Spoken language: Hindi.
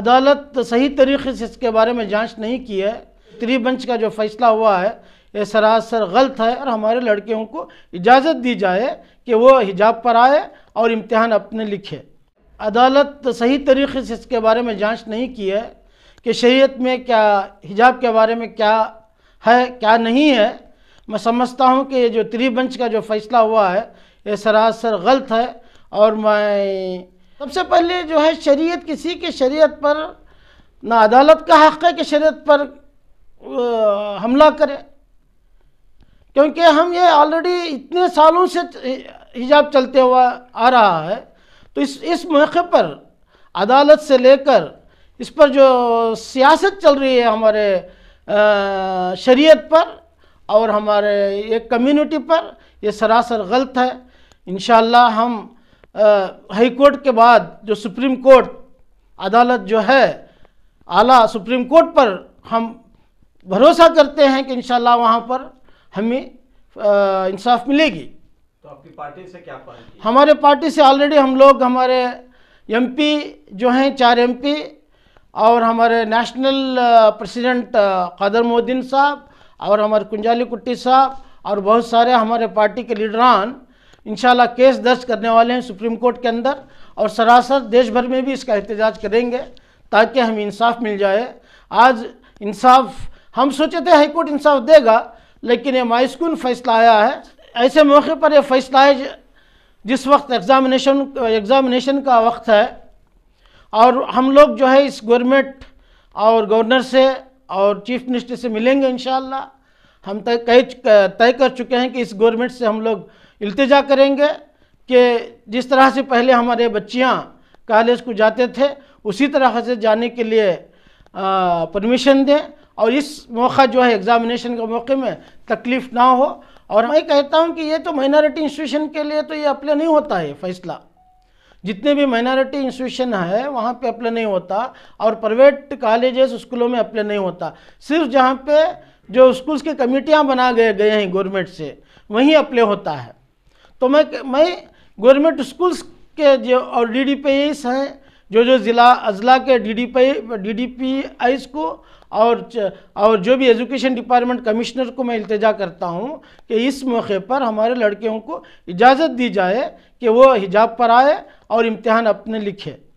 अदालत सही तरीके से इसके बारे में जांच नहीं की है त्री का जो फैसला हुआ है ये सरासर गलत है और हमारे लड़कियों को इजाज़त दी जाए कि वो हिजाब पर आए और इम्तहान अपने लिखे अदालत सही तरीके से इसके बारे में जांच नहीं की है कि शरीयत में क्या हिजाब के बारे में क्या है क्या नहीं है मैं समझता हूँ कि ये जो त्री का जो फैसला हुआ है ये सरासर गलत है और मैं सबसे पहले जो है शरीयत किसी के शरीयत पर ना अदालत का हक़ है कि शरीयत पर हमला करे क्योंकि हम ये ऑलरेडी इतने सालों से हिजाब चलते हुआ आ रहा है तो इस इस मौके पर अदालत से लेकर इस पर जो सियासत चल रही है हमारे शरीयत पर और हमारे एक कम्युनिटी पर ये सरासर गलत है इन हम हाई कोर्ट के बाद जो सुप्रीम कोर्ट अदालत जो है आला सुप्रीम कोर्ट पर हम भरोसा करते हैं कि इन वहाँ पर हमें इंसाफ मिलेगी तो आपकी पार्टी से क्या पार्टी हमारे पार्टी से ऑलरेडी हम लोग हमारे एमपी जो हैं चार एमपी और हमारे नेशनल प्रेसिडेंट कदर मोहद्दीन साहब और हमारे कुंजाली कुट्टी साहब और बहुत सारे हमारे पार्टी के लीडरान इन केस दर्ज करने वाले हैं सुप्रीम कोर्ट के अंदर और सरासर देश भर में भी इसका एहतजाज करेंगे ताकि हमें इंसाफ मिल जाए आज इंसाफ हम सोचे थे हाईकोर्ट इंसाफ देगा लेकिन ये मायूसकून फैसला आया है ऐसे मौके पर यह फैसला है जिस वक्त एग्ज़ामिनेशन एग्ज़ामिनेशन का वक्त है और हम लोग जो है इस गवर्नमेंट और गवर्नर से और चीफ मिनिस्टर से मिलेंगे इन हम तय कह तय कर चुके हैं कि इस गवर्नमेंट से हम लोग इल्तजा करेंगे कि जिस तरह से पहले हमारे बच्चियाँ कॉलेज को जाते थे उसी तरह से जाने के लिए परमिशन दें और इस मौका जो है एग्ज़ामिनेशन के मौके में तकलीफ़ ना हो और मैं कहता हूँ कि ये तो माइनॉरिटी इंस्टीट्यूशन के लिए तो ये अप्लाई नहीं होता है फैसला जितने भी माइनॉरिटी इंस्टीट्यूशन है वहाँ पे अप्लाई नहीं होता और प्राइवेट कॉलेजेस स्कूलों में अप्लाई नहीं होता सिर्फ जहाँ पे जो स्कूल्स के कमेटियाँ बना गए गए हैं गवर्नमेंट से वहीं अप्ले होता है तो मैं मैं गवर्नमेंट स्कूल्स के जो और डी डी पी एस हैं जो जो ज़िला अजला के D D P D D P आईस को और और जो भी एजुकेशन डिपार्टमेंट कमिश्नर को मैं इल्तजा करता हूँ कि इस मौके पर हमारे लड़कियों को इजाज़त दी जाए कि वो हिजाब पर आए और इम्तहान अपने लिखे